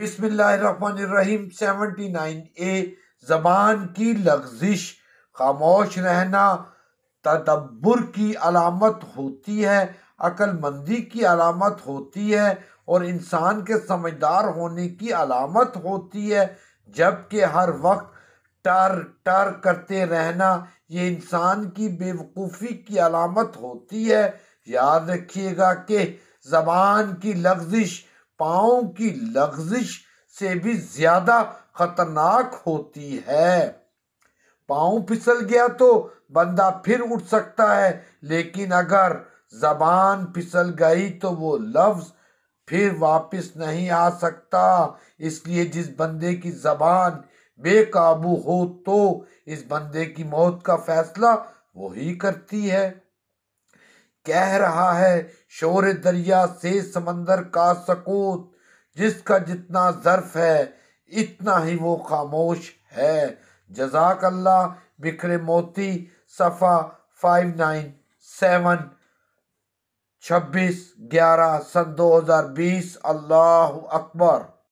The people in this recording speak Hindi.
बिस्मिल्लाहिर्रहमानिर्रहीम सेवेंटी नाइन ए ज़बान की लग्जिश खामोश रहना तदब्बर की अलामत होती है अक्लमंदी की अलामत होती है और इंसान के समझदार होने की अलामत होती है जबकि हर वक्त टर टर करते रहना ये इंसान की बेवकूफ़ी की अलामत होती है याद रखिएगा कि ज़बान की लफ्जिश पाओ की लग्जिश से भी ज्यादा खतरनाक होती है पाँव फिसल गया तो बंदा फिर उठ सकता है लेकिन अगर जबान फिसल गई तो वो लफ्ज़ फिर वापस नहीं आ सकता इसलिए जिस बंदे की जबान बेकाबू हो तो इस बंदे की मौत का फैसला वही करती है कह रहा है शोर दरिया से समंदर का सकूत जिसका जितना ज़र्फ है इतना ही वो खामोश है जजाक अल्लाह बिखरे मोती सफ़ा फाइव नाइन सेवन छब्बीस ग्यारह सन दो हज़ार बीस अल्लाह अकबर